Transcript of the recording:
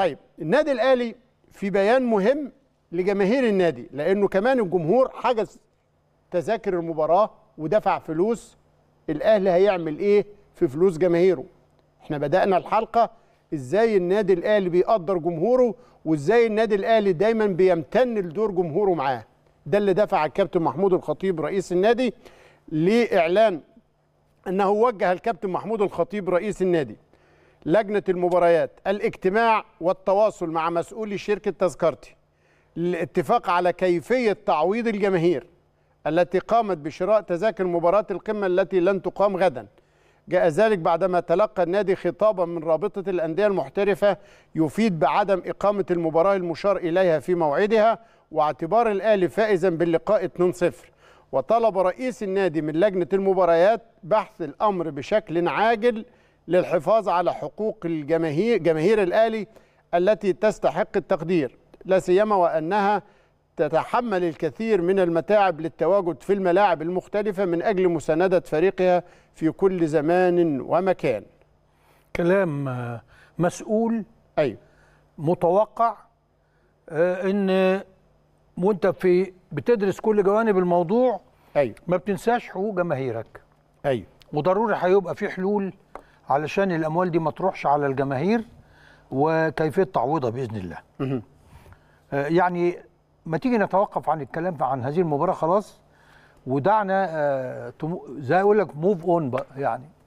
طيب النادي الاهلي في بيان مهم لجماهير النادي لانه كمان الجمهور حجز تذاكر المباراه ودفع فلوس الاهلي هيعمل ايه في فلوس جماهيره احنا بدانا الحلقه ازاي النادي الاهلي بيقدر جمهوره وازاي النادي الاهلي دايما بيمتن لدور جمهوره معاه ده اللي دفع الكابتن محمود الخطيب رئيس النادي لاعلان انه وجه الكابتن محمود الخطيب رئيس النادي لجنه المباريات الاجتماع والتواصل مع مسؤولي شركه تذكرتي للاتفاق على كيفيه تعويض الجماهير التي قامت بشراء تذاكر مباراه القمه التي لن تقام غدا جاء ذلك بعدما تلقى النادي خطابا من رابطه الانديه المحترفه يفيد بعدم اقامه المباراه المشار اليها في موعدها واعتبار الاهلي فائزا باللقاء 2-0 وطلب رئيس النادي من لجنه المباريات بحث الامر بشكل عاجل للحفاظ على حقوق الجماهير جماهير الأهلي التي تستحق التقدير لا سيما وأنها تتحمل الكثير من المتاعب للتواجد في الملاعب المختلفة من أجل مساندة فريقها في كل زمان ومكان كلام آه، مسؤول أيوه متوقع آه، ان وانت في بتدرس كل جوانب الموضوع ايوه ما بتنساش حقوق جماهيرك ايوه وضروري هيبقى في حلول علشان الاموال دي ما تروحش على الجماهير وكيفيه تعويضها باذن الله. آه، يعني ما تيجي نتوقف عن الكلام عن هذه المباراه خلاص ودعنا آه، زي اقول لك موف اون بقى يعني